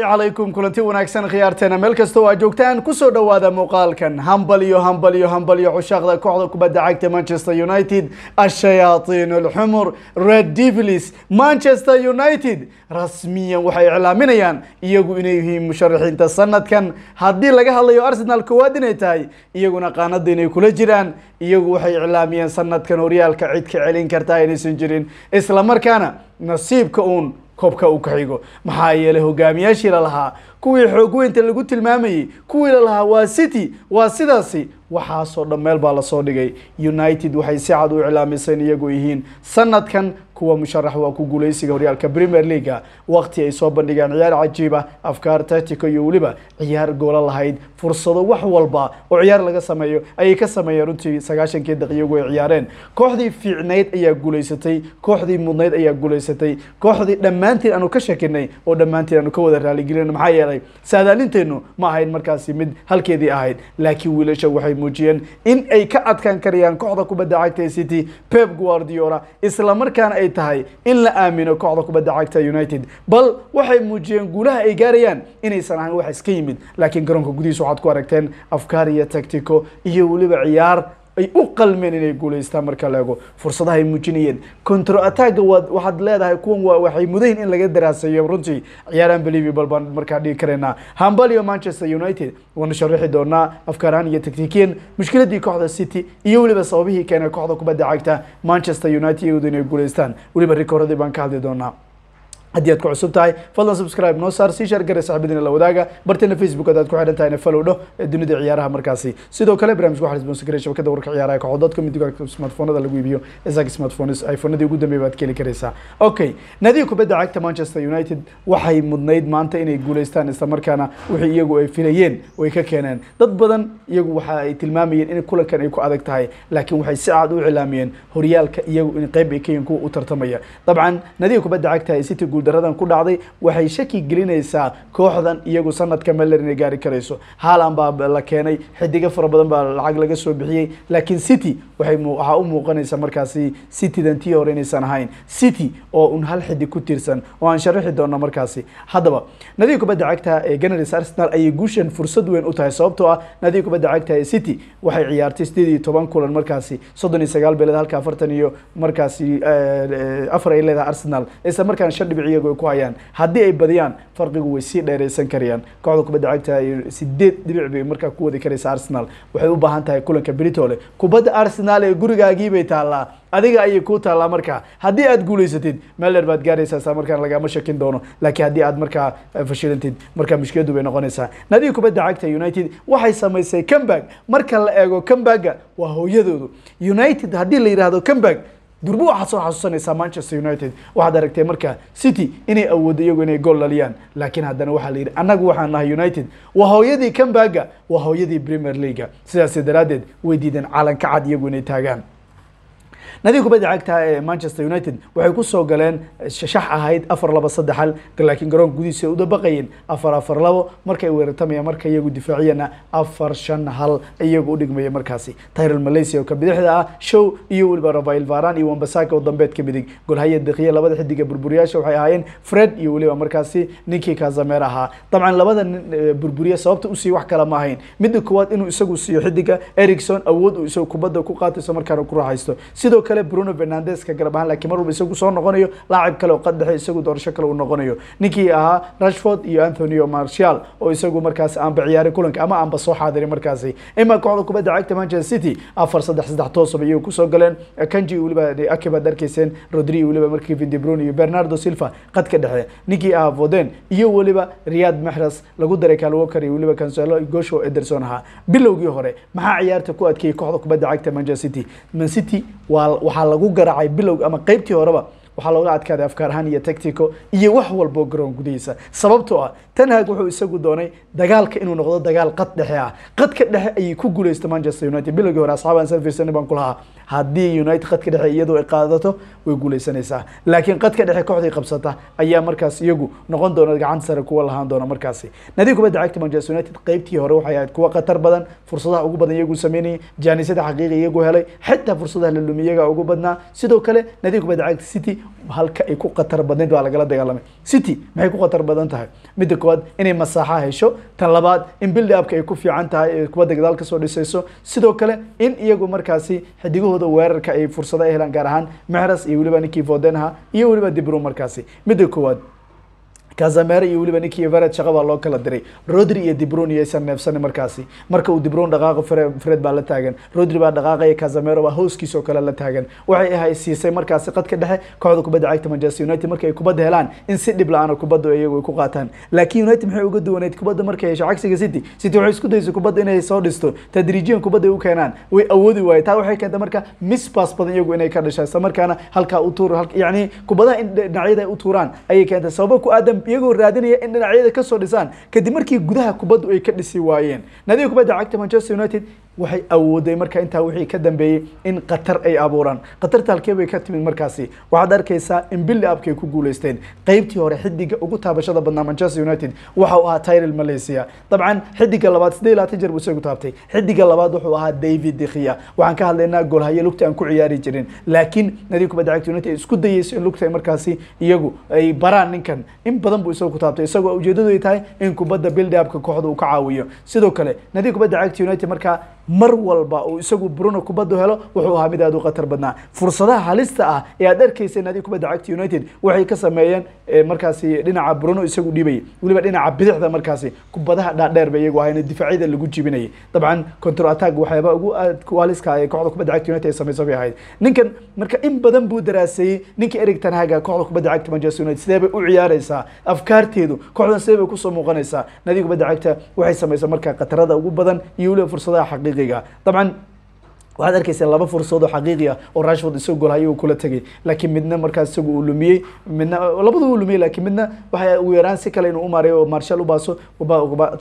alaykum kulanti wanaagsan khiyaarteena meel kastoo aa joogtaan ku soo dhowaada muuqaalkan hambalyo hambalyo hambalyo cushaaqda kooxda kubadda cagta manchester united ashayaatiin alxumur red devilis manchester united rasmiyan waxay iclaaminayaan iyagu inay yihiin musharaxiinta sanadkan haddii laga hadlayo arsenal koowaad inay tahay iyaguna qaanada inay kula jiraan iyagu waxay iclaamiyeen sanadkan horyaalka cid ka celin karta inaysan jirin isla markaana nasiibka uun kobka uu ka xigo maxaa yeelay hogaamiyaashii lalahaa kuwii xoog weynta lagu tilmaamayey kuwii lalahaa waa city waa sidaasi waxaasoo dhan meel baa lasoo dhigay united waxay si cad u iclaamiseen iyagoo yihiin sanadkan kuwa musharax waa ku guuleysiga horyaalka premier leaga waqti ay soo bandhigeen ciyaar cajiiba ah, afkaar tactico iyo weliba ciyaar goolo lahayd fursado wax walba oo ciyaar laga sameeyo ayay ka sameeyeen runtii sagaashankii daqiiqagu ay ciyaareen kooxdii fiicnayd ayaa guuleysatay kooxdii mudnayd ayaa guuleysatay kooxdii dhammaantiin aanu ka shakinay oo dhammaantiin aanu ka wada raaligelin maxaa yeelay saadaalinteennu ma ahayn markaasi mid halkeedii ahayd laakiin wiilasha waxay muujiyeen in ay ka adkaan karayaan kooxda kubadda cagta ee city pep guardiora isla markaana ay tahay in la aamino kooxda kubadda cagta united bal waxay muujiyeen guulaha ay gaarayaan inaysan ahayn wax iska yimid laakiin garoonka gudihiisa waxaad ku aragteen afkaar iyo tactico iyo weliba ciyaar ay u qalmeen inay guuleystaan marka la eego fursadaha ay muujinayeen contro attacga waad waxaad leedahay kuwan waa waxay mudayn in laga daraaseeyo runtii ciyaaraan belivi bal baan markaa dhigi karaynaa hambalyo manchester united waanu sharixi doonaa afkaaraan iyo taktikiyan mushkiladii kooxda city iyo weliba sababihii keenay kooxda kubadda cagta manchester united iyadu inay guuleystaan weliba rikoradii baan ka hadli doonaa haddii aad ku cusub tahay fadlan subscribe noo saar sii shaar gare saxibadiina la wadaaga barteena facebook haddaad ku xidhan tahayna follow dunida ciyaaraha markaasi sidoo kale barnamijka waxaa isboonsi karay shabakada warka ciyaaraha kooxo dadka mid dugaagta smartphonada lagu iibiyo isaga smartphones iphonadii ugu dambeey baad keli karaysaa okay naadiga kubadda cagta manchester united waxay mudnayd maanta inay guulaystaan isla wixii iyagu ay filayeen way ka keeneen dad badan iyagu waxa ay tilmaamayeen in kulankan ay ku adag tahay laakiin waxay si cad u cilaamiyeen horyaalka iyagu in qeyb ay ka yihiin kuwa u tartamaya dabcan naadiga kubadda cagta ay city guuldaradan ku dhacday waxay shaki gelinaysaa kooxdan iyagu sanadka maler inay gaari karayso haalan baa la keenay xidigo fara badan baa lacag laga soo bixiyey laakiin city waay waxaa u muuqanaysa markaasi citydan tii hore inaysan ahayn city oo un hal xidig ku tiirsan oo aan sharaxi doona markaasi haddaba nadiga kubadda cagta ee ganars arsenal ayay guushan fursad weyn u tahay sababtoo ah nadiga kubadda cagta ee city waxay ciyaartay sideed iyo toban kulan markaasi soddon iyo sagaal beeleed halka afartan iyo markaasi afar ay leedahay arsenal isla markaan shan dhibic iyago ay ku hayaan haddii ay badiyaan farqigu way sii dheereysan karayaan kooxda kubadda cagta sideed dhibic bay markaa ku wadi karaysa arsenal waxay u baahan tahay kulanka britole kubadda arsenal ee gurigaagii bay taallaa adiga ayay kuu taallaa markaa haddii aad guulaysatid meel dheer baad gaaraysaa markaan lagama shakin doono laakiin haddii aad markaa eh, fashilintid markaa mushkiladu bay noqonaysaa nadiga kubadda cagta united waxay samaysay comeback marka la eego comebacka waa hooyadoodu united haddii la yidhaahdo comeback durba waxaad soo xasuusanaysaa manchester united waxaad aragtay markaa city inay awoodo iyagu inay gool dhaliyaan laakiin haddana waxaa la yidhi annagu waxaan nahay united waa hooyadii kambaga waa hooyadii premier leaga sidaasi daraaddeed way diideen calanka cad iyagu inay taagaan nadiga kubadda cagta ee eh, manchester united waxay kusoo galeen eh, shax ahayd afar labo saddex hal laakiin garoonka gudihiisa ay udabaqayeen afar afar labo markay weerartamayaan marka iyagu difaaciyana afar shan hal iyagu udhigmaya markaasi tyral malaysia oo ka bidixda ah show iyo weliba rafael varan iyo wambasaka oo dambeed ka midig golhaya daqiya labada xidiga burburiyaasha waxay ahaayeen fred iyo weliba markaasi ninkii kazameer ahaa dabcan labada eh, burburiya sababta usii wax kala ma ahayn midda koowaad inuu isagu siiyo xidiga ericson awood uu isagu kubadda ku qaatayso markaana ku raaxaysto sidoo sidoo kale bruno fernandeska garab lakin mar walba isagu soo noqonayo laacib kale oo qaddaxe isagu doorasho kale uu noqonayo ninkii ahaa rashford iyo anthonyo martial oo isagu markaas aanba ciyaaray kulanka ama aanba soo xaadiray markaasi ima kooxda kubadda cagta manchester city afar saddex saddex toosaba iyagu kusoo galeen kanji weliba aki baad arkayseen rodri weliba markii vindibron iyo bernardo silva qadka dhexe ninkii ahaa voden iyo weliba riyad maxras lagu daray kalwoker iyo weliba kanselo gosho ederson ahaa bilowgii hore maxaa ciyaarta ku adkeeyey kooxda kubadda cagta manchester city man city waa waxaa lagu garaacay bilowg ama qeybtii horeba waxaa looga adkaaday afkaar ahaan iyo tactico iyo wax walbo garoon gudahiisa sababtoo ah tanhag wuxuu isagu doonay dagaalka inuu noqdo dagaal qad dhexe ah qadka dhexe ayay ku guuleystay manchester united bilowgii hore asxaabaan san fiirsani baan ku haddii united qadka dhexe iyadu ay qaadato way guuleysanaysaa laakiin qadka dhexe kooxday qabsata ayaa markaas iyagu noqon doona gacan sare kuwa lahaan doona markaasi nadiif kubadda cagta manchester united qeybtii hore waxay ahayd kuwa khatar badan fursadaha ugu badan iyagu sameynayay jaanisada xaqiiqa iyagu helay xitaa fursadaha la lumi iyagaa ugu badnaa sidoo kale nadiif kubadda cagta city halka ay ku khatar badnayd baa lagala dagaalamay city maxay ku khatar badan tahay midda koowaad inay masaaxa hesho tan labaad in bildi upka ay ku fiican tahay kubadda gadaal ka soo dhisayso sidoo kale in iyagu markaasi xidigahooda weerarka ay fursado helaan gaar ahaan mexras iyo weliba ninkii fodenaha iyo weliba dibru markaasi midda koowaad kazamere iyo weliba ninkii everett shaqa baa loo kala diray rodri iyo dibron yaysan neefsanin markaasi marka uu dibron dhaqaaqo fred baa la taagan rodri baa dhaqaaqaya kazamero baa hooskiis kale la taagan waxay ahay siisay markaasi qadka dhexe kooxda kubadda cagta manchester united markay ay kubadda helaan in si dhib la-aan kubadda iyagu ay ku qaataan laakiin united maxay uga duwaneyd kubadda markay hesho cagsiga city city waxay isku daysay kubadda inay soo dhisto tadriijiyan kubadda ay u keenaan way awoodi waayey taa waxay keentay marka misbas badan iyagu inay ka dhashay islamarkaana halkaa u tuur yacni kubadaha in dhinacyada ay u tuuraan ayay keentay sababa ku aadan iyagoo raadinaya in dhinacyada kasoo dhisaan kadib markii gudaha kubaddu ay ka dhisi waayeen nadiga kubadda cagta manchester united waxay awooday marka intaa wixii ka dambeeyey in qatar ay abuuraan qatarta halkee bay ka timid markaasi waxaad arkaysaa in billi abkay ku guuleysteen qeybtii hore xidiga ugu taabashada badnaa manchester united waxau ahaa tyrel malaysia dabcan xidiga labaad sidee labaatan jeer buu isagu taabtay xidiga labaad wuxuu ahaa david dekia waxaan ka hadlaynaa goolhaye lugta aan ku ciyaari jirin laakiin nadiib kubadda cagta united isku dayeyso in lugta markaasi iyagu ay baraan ninkan in badan buu isagu ku taabtay isagoo ujeedadu ay tahay in kubadda bildi abka kooxda uu ka caawiyo sidoo kale nadiib kubadda cagta united markaa mar walba uu isagu bruno kubaddu helo wuxuu ahaa mid aad u khatar badnaa fursadaha halista ah ee aad arkeysa naadi kubadda cagta united waxay ka sameeyeen eh, markaasi dhinaca bruno isagu dhiibayay weliba dhinaca bidixda markaasi kubadaha dhaadheer ba iyagu ahayn difaacyada lagu jibinayay dabcan control attack waxyaaba ugu aadku haliska ee kooxda kubadda cagta united ay samayso bay ahayd ninkan marka in badan buu daraaseeyey ninka erig tanhaga kooxda kubadda cagta manchester united sidee bay u ciyaareysaa afkaarteedu kooxdan sidee bay kusoo muuqanaysaa naadi kubadda cagta waxay samaysaa marka khatarada ugu badan iyo weliba fursadaha xaqi حقيقيه طبعا waxaad arkeysaa laba fursadood oo xaqiiqi ah oo rashford isagoo golhayo uu kula tegay laakiin midna markaas isaga uu lumiyey midna labada uu lumiyey laakiin midna waxa ugu yaraan si kale inuu umaarayo oo marshal ubaaso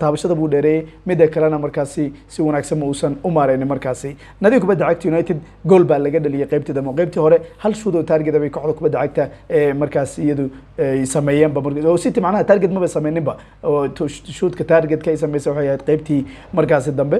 taabashada buu dheereeyey midda kalena markaasi si wanaagsanma uusan u maarayni markaasi nadi kubadda cagta united gool baa laga dhaliyay qaybtii damo qaybtii hore hal shood oo taargeta bay kooxda kubadda cagta eh, markaas iyadu ay eh, sameeyeenba oo city macnaha taarget maba sameyninba oo shoodka taargetka ay sameysay waxay ahayd qaybtii markaasi dambe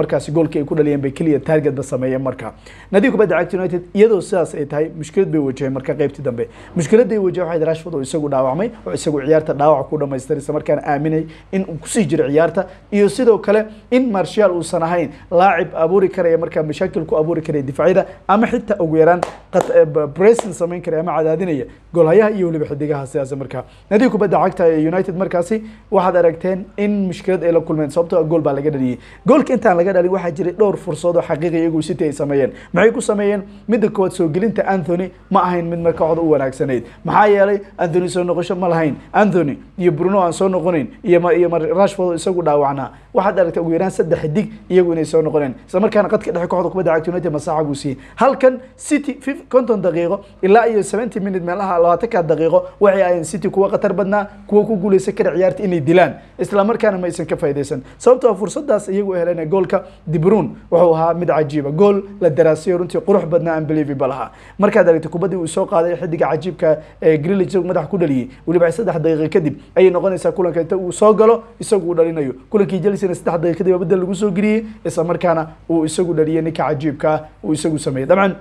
markaasi goolka ay ku dhaliyeen bay keliya taarget sameeyeen marka nadiif kubadda cagta united iyadoo sidaas ay tahay mushkilad bay wajaheen marka qaybtii dambe mushkiladday wajah waxayd rashford oo isagu dhaawacmay oo isagu ciyaarta dhaawac ku dhamaystiraysa markaan aaminay in uu kusii jiro ciyaarta iyo sidoo kale in marshaal uusan ahayn laacib abuuri karaya markaa mashaakil ku abuuri karaya difaacyada ama xitaa ugu yaraan eh, bresin samayn karaya ama cadaadinaya golhayaha iyo weliba xidigaha sidaas markaa nadiif kubadda cagta united markaasi waxaad aragteen in mushkilad ay la kulmeen sababtoo ah gool baa laga dhaliyey goolka intaan laga dhalin waxaa jiray dhowr fursadood oo iyagu iyagu city ay sameeyeen maxay ku sameeyeen midda koowaad soo gelinta anthony ma ahayn mid markacooda u wanaagsanayd maxaa yeelay anthony soo noqosho ma lahayn anthony iyo bruno aan soo noqonayn iyo iyo rashford isagu dhaawacnaa waxaad aragtay ugu yaraan saddex dig iyagu inay soo noqoneen isla markaana qadka dhexe kooxda kubadda cagta united masaaxa buu siiyey halkan city konton daqiiqo ilaa iyo seventy minute meelaha labaatanka daqiiqo waxay ahayn city kuwa khatar badnaa kuwa ku guuleysa kara ciyaarta inay dilaan isla markaana ma aysan ka faa'idaysan sababtoo ah fursadaas iyagu heleen goolka dibrun wuxuu ahaa mid cajiiba laba gool la daraasayo runtii qurux badnaa unbelievable ahaa markaad aragtay kubaddii uu soo qaaday xidiga cajiibka ee eh, isagu madax ku dhaliyey weliba saddex daqiiqa kadib ayay noqonaysaa kulanka inta uu soo galo isagu uu dhalinayo kulankii jelsina saddex daqiiqa kadib abadda lagu soo geliyey isla markaana uu isagu dhaliyey ninka cajiibkaa uu isagu sameeyey dabcan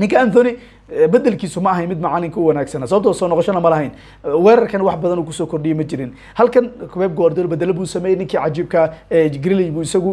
ninka anthony bedelkiisu ma ahayn mid macalinka u wanaagsana sababtoo soo noqoshona ma lahayn weerarkan wax badan kusoo kordhiyay ma jirin halkan web gordol bedelo buu sameeyey ninkii cajiibka grilley buu isagu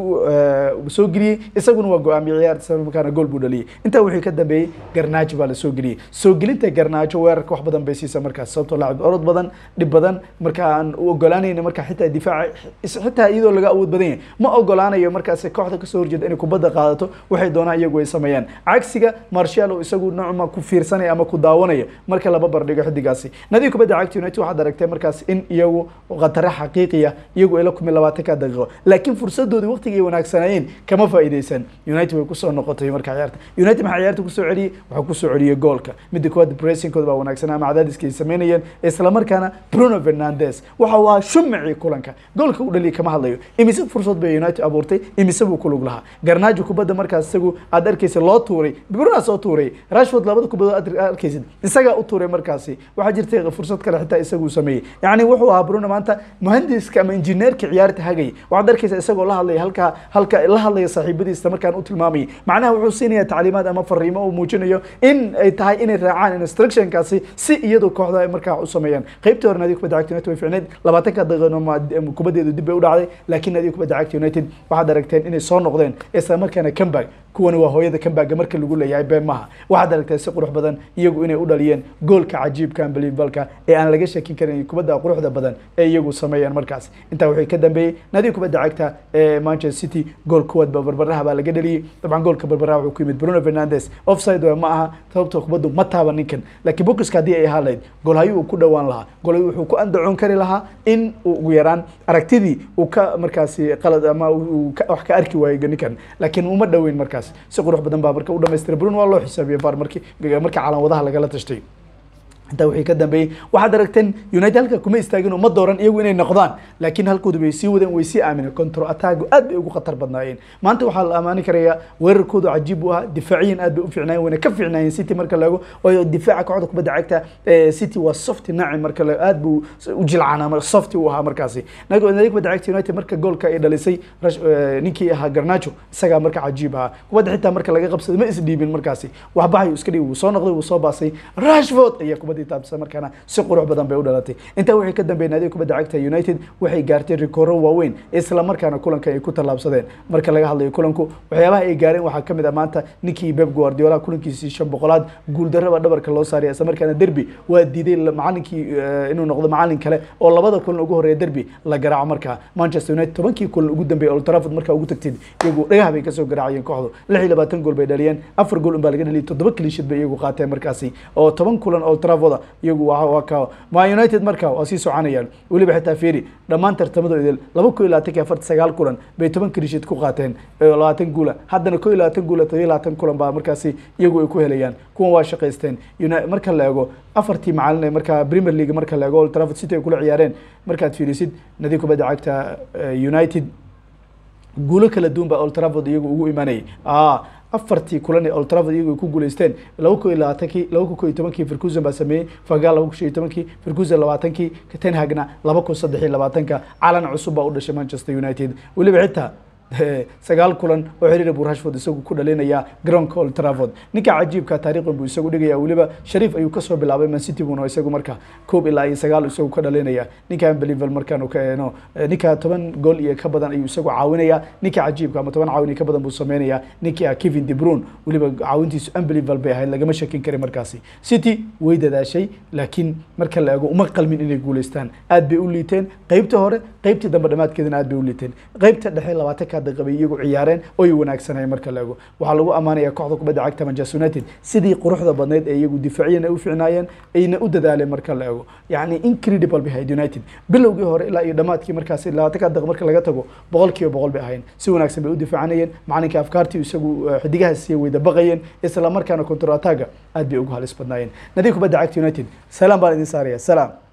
soo geliyey isaguna waa go-aamiye ciyaar islamarkaana gool buu dhaliyey intaa wuxuu ka dambeeyey garnaajo baa la soo geliyey soo gelinta garnaajo weerarka wax badan bay siisa markaas sababtoo laacib orod badan dhib badan marka u ogolaanayna marka xitaa difaaca xitaa iyadoo laga awood badan yahay ma ogolaanayo markaas kooxda kasoo horjeeda inay kubadda qaadato waxay doonaan iyagu ay sameeyaan cagsiga marshaalo isagu noocma fiirsanaya ama ku daawanaya marka laba bardhigo xidigaasi nadiib kubadda cagta united waxaad aragtay markaas in iyagu khatare xaqiiqiya iyagu ila kun labaatanka daqiiqo laakiin fursadoodii waqtigay wanaagsanayeen kama faa'iideysan united way kusoo noqotay marka ciyaarta united maxaa ciyaarta kusoo celiyey wuxuu kusoo celiyey goolka midda koowaad bressingkooda baa wanaagsanaa ama cadaadiskay samaynayeen islamarkaana bruno fernandes waxa waa shumicii kulanka goolka u dhaliya kama hadlayo imise fursad bay united abuurtay imise buu ku lug lahaa garnaajo kubadda markaas isagu aad arkaysa loo tuuray brunas oo tuuray rashford labada kubada arkaysid isagaa u tuuray markaasi waxaa jirta fursad kale xitaa isaguu sameeyey yani wuxuu ahaa bruna maanta muhandiska ama injineerka ciyaarta hagay waxaad arkaysa isagoo la hadlaya halkaa halka la hadlaya saaxiibadiisa markaan u tilmaamayay macnaha wuxuu siinaya tacliimaad ama fariimo uu muujinayo in ay tahay inay raacaan instructionkaasi si iyadu kooxda ay markaa u sameeyaan qaybtii hore naadiga kubadda cagta united way ficneed labaatanka daqiiqana kubaddeedu dib bay u dhacday laakiin naadiga kubadda cagta united waxaad aragteen inay soo noqdeen isla markaana comeback kuwani waa hooyada comeback marka lagu leeyahay been waxaad aragteen si qurux qurux badan iyagu inay u dhaliyeen goolka cajiibkan balibalka ee aan laga shekin karin kubadda quruxda badan ee iyagu sameeyeen markaas intaa waxay ka dambeeyey nadi kubadda cagta ee manchester city gool kuwaad ba barbaraha baa laga dhaliyey dabcan goolka barbaraha wuxuu ku yimid bruno fernandes offside ma aha sababta kubaddu ma taaba ninkan laakiin bokiska haddii ay ahaa lahayd gool hayuu ku dhawaan lahaa gool wuxuu ku andacon kari lahaa in ugu yaraan aragtidii uu ka markaasi qalad ama wax ka arki waayay ninkan laakiin uma dhaweyn markaas si qurux badan baa marka u dhamaystira bruno waa loo xisaabiye var markii مركز على وضعها لجلة تشتيه intaa wixii ka dambeeyey waxaad aragteen united halka kuma istaagin uma dooran iyagu inay noqdaan laakiin halkooda bay sii wadeen way sii aamineen control attacku aad bay ugu khatar badnaayeen maanta waxaa la amaani karaya weerarkooda cajiib u ah difaaciyan aad bay u fiicnaayeen wayna ka fiicnaayeen city marka laago waayo difaaca kooxda kubadda cagta city waa soft naaci marka la aad buu u jilcaanaa soft uu ahaa markaasi nadiga kubadda cagta united marka goolka ay dhalisay ninkii ahaa garnacho isagaa marka cajiib ahaa kubadda xitaa marka laga qabsaday ma isdhiibin markaasi waxbahayu iska dhigi wuu soo noqday wuu soo baasay rashford ayaa kubadda dawladii taabsada markaana si qurux badan bay u dhalatay intaa waxay ka dambeeyey kubadda cagta united waxay gaartay rikooro waaweyn isla markaana kulanka ay ku tallaabsadeen marka laga hadlayo kulanku waxyaabaha ay gaareen waxaa ka mid ah maanta ninkii beb guardiola kulankiisii shan boqolaad guuldarraba dhabarka loo saaraya isla markaana derbi waa diiday macalinkii eh, inuu noqdo macalin kale oo labada kulan ugu horeeya derbi la garaaco markaa manchester united tobankii kulan ugu dambeeyey old trafford markaa ugu tagteed iyagu dhagaha bay kasoo garaacayeen kooxdu lix iyo labaatan gool bay dhaliyeen afar gool unbaa laga dhaliyay toddoba klinshid bay iyagu qaateen markaasi oo toban kulan old trafford isagooda iyagu ma united marka waa sii soconayaan weliba xitaa feri dhammaan tartamado idil laba kun iyo labaatanki afarti sagaal kulan bay toban krishid ku qaateen labaatan guula haddana kun iyo labaatan guula toddobiyo labaatan kulan baa markaasi iyagu ay ku helayaan kuwan waa shaqaysteen marka la eego afartii macalin markaa premier league marka la eego old city ay kula ciyaareen markaad fiirisid nadi kubadda cagta eh, united guulo kala duwan baa old iyagu ugu imaanayay afartii kulan ee old trafford iyagu ay ku guuleysteen laba kun iyo labaatankii laba kun kow iyo tobankii ferguson baa sameeyey fagal laba kun shan iyo tobankii ferguson labaatankii tenhagna laba kun saddex iyo labaatanka calan cusub baa u dhashay manchester united weliba xitaa sagaal kulan oo xiriir buu rashford isagu ku dhalinayaa garoonka old traford ninka cajiibka taariikhdan buu isagu dhigaya weliba shariif ayuu kasoo bilaabay mancity buuna isagu markaa koob ilaa iyo sagaal isagu ka dhalinaya ninkan belivel markaanu ka eeno ninka toban gool iyo ka badan ayuu isagu caawinaya ninka cajiibka ama toban caawin iyo ka badan buu sameynaya ninka ah kevin de brune weliba caawintiisu unbelivel bay ahayd lagama shakin karin markaasi city way dadaashay laakiin marka la eego uma qalmin inay guuleystaan aada bay u liiteen qeybta hore qeybtii dambe dhamaadkeedana aad bay u liiteen qeybta dhexe labaatan khadka qabay iyagu ciyaareen oy wanaagsanay marka laego waxaa lagu ammaanaya kooxda kubadda cagta manchester united sidii quruxda badneyd ee iyagu difaaciyan ay u fiicnaayeen ayna u dadaaleen marka la ego yacni incredible bay ahayd united bilowgii hore ilaa iyo dhammaadkii markaasi labaatan daqiiq marka laga tago boqol boqol bay ahayn si wanaagsan bay u difacanayeen macalinka afkaartii isagu eh, xidigaha sii weyda baqayeen isla markaana kontor ataga aad bay ugu halis badnaayeen nadiib kubadda cagta united salaam baan idin saaraya salaam